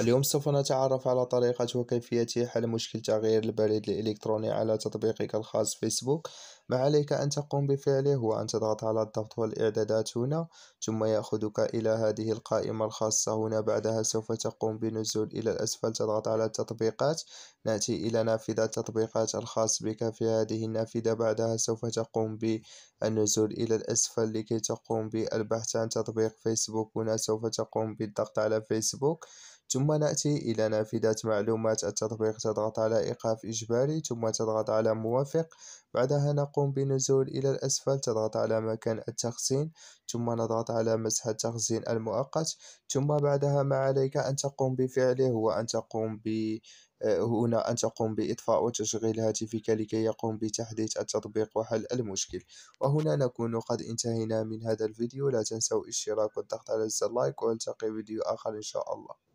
اليوم سوف نتعرف على طريقة وكيفية حل مشكل تغيير البريد الإلكتروني على تطبيقك الخاص فيسبوك ما عليك أن تقوم بفعله هو أن تضغط على الضغط والإعدادات هنا ثم يأخذك إلى هذه القائمة الخاصة هنا بعدها سوف تقوم بنزول إلى الأسفل تضغط على التطبيقات نأتي إلى نافذة التطبيقات الخاص بك في هذه النافذة بعدها سوف تقوم بالنزول إلى الأسفل لكي تقوم بالبحث عن تطبيق فيسبوك هنا سوف تقوم بالضغط على فيسبوك ثم نأتي إلى نافذة معلومات التطبيق تضغط على إيقاف إجباري ثم تضغط على موافق بعدها نقوم بنزول إلى الأسفل تضغط على مكان التخزين ثم نضغط على مسح التخزين المؤقت ثم بعدها ما عليك أن تقوم بفعله هو أن تقوم ب آه، هنا أن تقوم بإطفاء وتشغيل هاتفك لكي يقوم بتحديث التطبيق وحل المشكل وهنا نكون قد انتهينا من هذا الفيديو لا تنسوا الاشتراك والضغط على زر لايك والتقي فيديو آخر إن شاء الله